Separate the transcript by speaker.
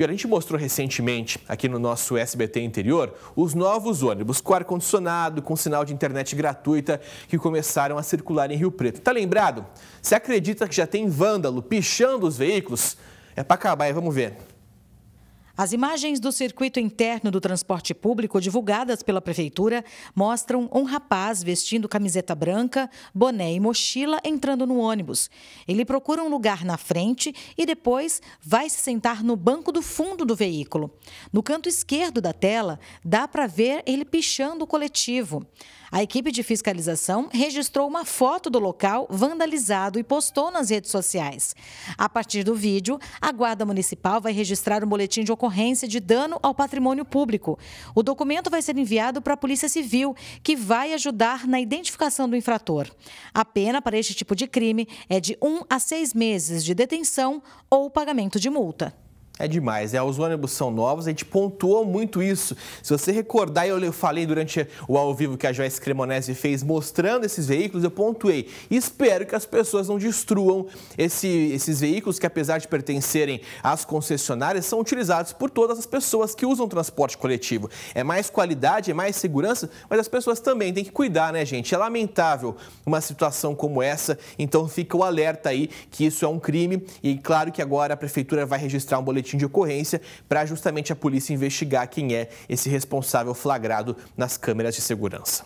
Speaker 1: E a gente mostrou recentemente aqui no nosso SBT Interior os novos ônibus com ar-condicionado, com sinal de internet gratuita que começaram a circular em Rio Preto. Tá lembrado? Você acredita que já tem vândalo pichando os veículos? É para acabar, e vamos ver.
Speaker 2: As imagens do circuito interno do transporte público divulgadas pela prefeitura mostram um rapaz vestindo camiseta branca, boné e mochila entrando no ônibus. Ele procura um lugar na frente e depois vai se sentar no banco do fundo do veículo. No canto esquerdo da tela, dá para ver ele pichando o coletivo. A equipe de fiscalização registrou uma foto do local vandalizado e postou nas redes sociais. A partir do vídeo, a Guarda Municipal vai registrar um boletim de ocorrência ocorrência de dano ao patrimônio público. O documento vai ser enviado para a Polícia Civil, que vai ajudar na identificação do infrator. A pena para este tipo de crime é de um a seis meses de detenção ou pagamento de multa. É demais,
Speaker 1: né? Os ônibus são novos, a gente pontuou muito isso. Se você recordar, eu falei durante o ao vivo que a Joyce Cremonese fez mostrando esses veículos, eu pontuei. Espero que as pessoas não destruam esse, esses veículos que, apesar de pertencerem às concessionárias, são utilizados por todas as pessoas que usam transporte coletivo. É mais qualidade, é mais segurança, mas as pessoas também têm que cuidar, né, gente? É lamentável uma situação como essa, então fica o alerta aí que isso é um crime e claro que agora a prefeitura vai registrar um boletim boletim de ocorrência para justamente a polícia investigar quem é esse responsável flagrado nas câmeras de segurança.